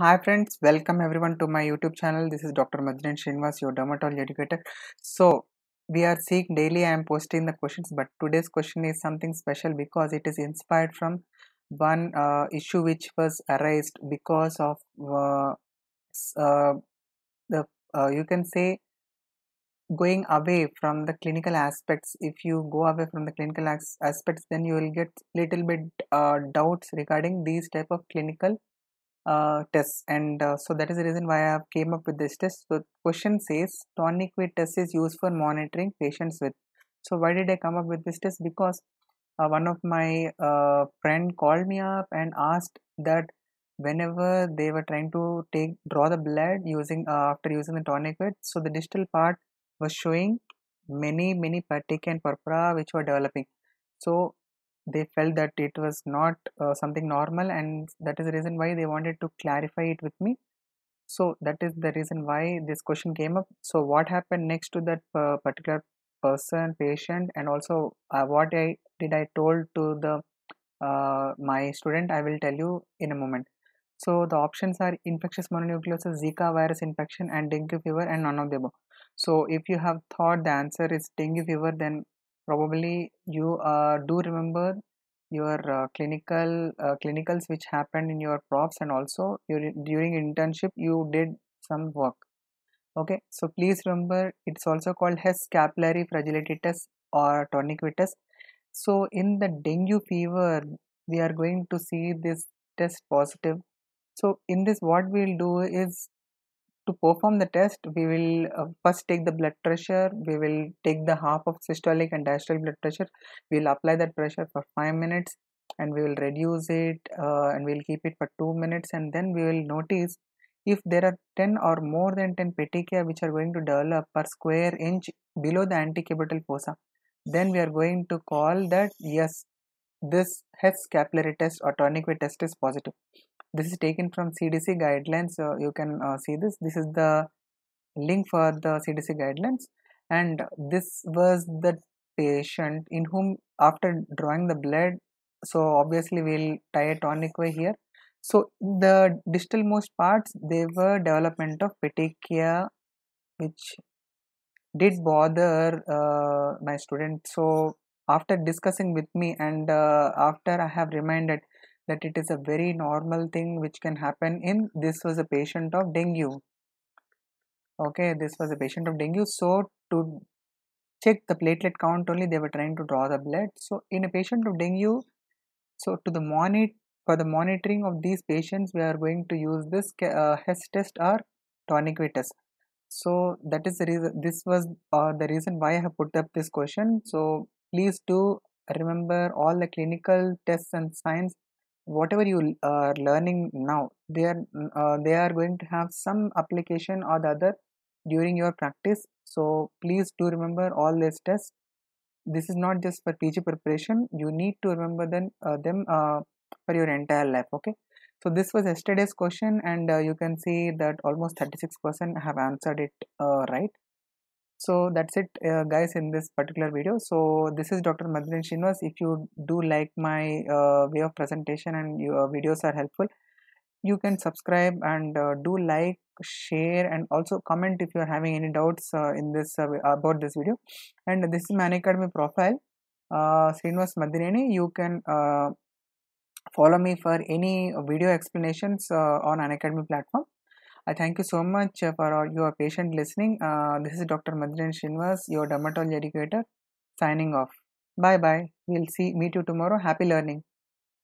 Hi friends, welcome everyone to my YouTube channel. This is Dr. Madhran Srinivas, your dermatology educator. So we are seeing daily I am posting the questions but today's question is something special because it is inspired from one uh, issue which was raised because of uh, uh, the uh, you can say going away from the clinical aspects if you go away from the clinical aspects then you will get little bit uh, doubts regarding these type of clinical uh, test and uh, so that is the reason why I have came up with this test. So question says tonic weight test is used for monitoring patients with. So why did I come up with this test? Because uh, one of my uh, friend called me up and asked that whenever they were trying to take draw the blood using uh, after using the tonic weight, so the digital part was showing many many petechiae and purpura which were developing. So they felt that it was not uh, something normal and that is the reason why they wanted to clarify it with me so that is the reason why this question came up so what happened next to that uh, particular person patient and also uh, what i did i told to the uh, my student i will tell you in a moment so the options are infectious mononucleosis zika virus infection and dengue fever and none of the above so if you have thought the answer is dengue fever then probably you uh, do remember your uh, clinical uh, clinicals which happened in your props and also your, during internship you did some work okay so please remember it's also called Hess capillary test or torniquitis so in the dengue fever we are going to see this test positive so in this what we'll do is to perform the test we will uh, first take the blood pressure we will take the half of systolic and diastolic blood pressure we will apply that pressure for 5 minutes and we will reduce it uh, and we will keep it for 2 minutes and then we will notice if there are 10 or more than 10 petechia which are going to develop per square inch below the anticubital fossa then we are going to call that yes this Hess capillary test or tourniquet test is positive this is taken from cdc guidelines so you can uh, see this this is the link for the cdc guidelines and this was the patient in whom after drawing the blood so obviously we'll tie a tonic way here so the distal most parts they were development of petechia which did bother uh, my student so after discussing with me and uh, after i have reminded that it is a very normal thing which can happen in this was a patient of dengue okay this was a patient of dengue so to check the platelet count only they were trying to draw the blood so in a patient of dengue so to the monitor for the monitoring of these patients we are going to use this uh, test or tonic vitus so that is the reason this was uh, the reason why I have put up this question so please do remember all the clinical tests and signs whatever you are uh, learning now they are uh, they are going to have some application or the other during your practice so please do remember all these tests this is not just for PG preparation you need to remember them uh, them uh, for your entire life okay so this was yesterday's question and uh, you can see that almost 36% have answered it uh, right so that's it uh, guys in this particular video so this is dr madhuri shinvas if you do like my uh, way of presentation and your videos are helpful you can subscribe and uh, do like share and also comment if you are having any doubts uh, in this uh, about this video and this is my academy profile uh, Srinivas you can uh, follow me for any video explanations uh, on an academy platform I thank you so much uh, for your patient listening. Uh, this is Dr. Madhran Srinivas, your dermatology educator, signing off. Bye bye. We'll see meet you tomorrow. Happy learning.